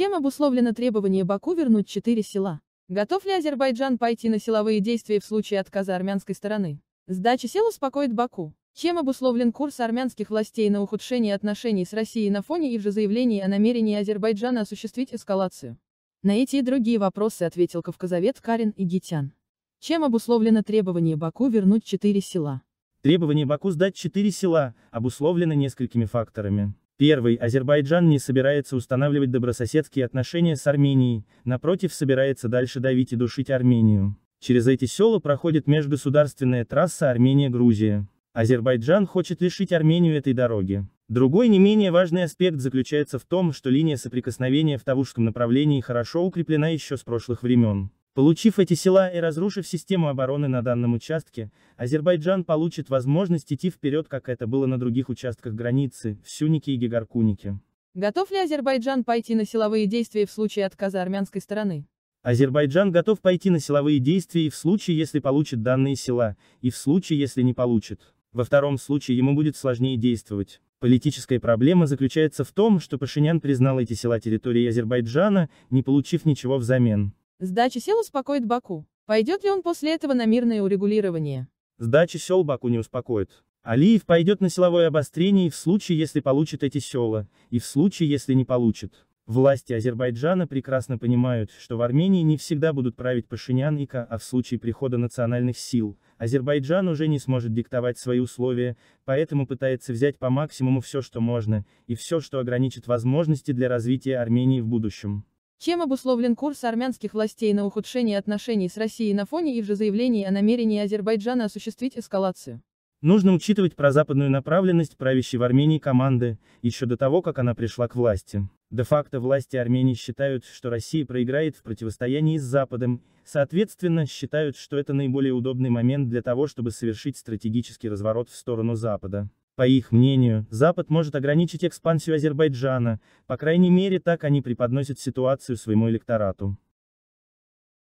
Чем обусловлено требование Баку вернуть четыре села? Готов ли Азербайджан пойти на силовые действия в случае отказа армянской стороны? Сдача сел успокоит Баку. Чем обусловлен курс армянских властей на ухудшение отношений с Россией на фоне их же заявлений о намерении Азербайджана осуществить эскалацию? На эти и другие вопросы ответил кавказовед Карин Игитян. Чем обусловлено требование Баку вернуть четыре села? Требование Баку сдать четыре села обусловлено несколькими факторами. Первый, Азербайджан не собирается устанавливать добрососедские отношения с Арменией, напротив собирается дальше давить и душить Армению. Через эти села проходит межгосударственная трасса Армения-Грузия. Азербайджан хочет лишить Армению этой дороги. Другой не менее важный аспект заключается в том, что линия соприкосновения в Тавушском направлении хорошо укреплена еще с прошлых времен. Получив эти села и разрушив систему обороны на данном участке, Азербайджан получит возможность идти вперед, как это было на других участках границы, в Сюнике и Гегаркунике. Готов ли Азербайджан пойти на силовые действия в случае отказа армянской стороны? Азербайджан готов пойти на силовые действия и в случае, если получит данные села, и в случае, если не получит. Во втором случае ему будет сложнее действовать. Политическая проблема заключается в том, что Пашинян признал эти села территорией Азербайджана, не получив ничего взамен. Сдача сел успокоит Баку. Пойдет ли он после этого на мирное урегулирование? Сдача сел Баку не успокоит. Алиев пойдет на силовое обострение и в случае, если получит эти села, и в случае, если не получит. Власти Азербайджана прекрасно понимают, что в Армении не всегда будут править Пашинян и Ка, а в случае прихода национальных сил, Азербайджан уже не сможет диктовать свои условия, поэтому пытается взять по максимуму все, что можно, и все, что ограничит возможности для развития Армении в будущем. Чем обусловлен курс армянских властей на ухудшение отношений с Россией на фоне их же заявлений о намерении Азербайджана осуществить эскалацию? Нужно учитывать про западную направленность правящей в Армении команды, еще до того, как она пришла к власти. Де-факто власти Армении считают, что Россия проиграет в противостоянии с Западом, соответственно, считают, что это наиболее удобный момент для того, чтобы совершить стратегический разворот в сторону Запада. По их мнению, Запад может ограничить экспансию Азербайджана, по крайней мере так они преподносят ситуацию своему электорату.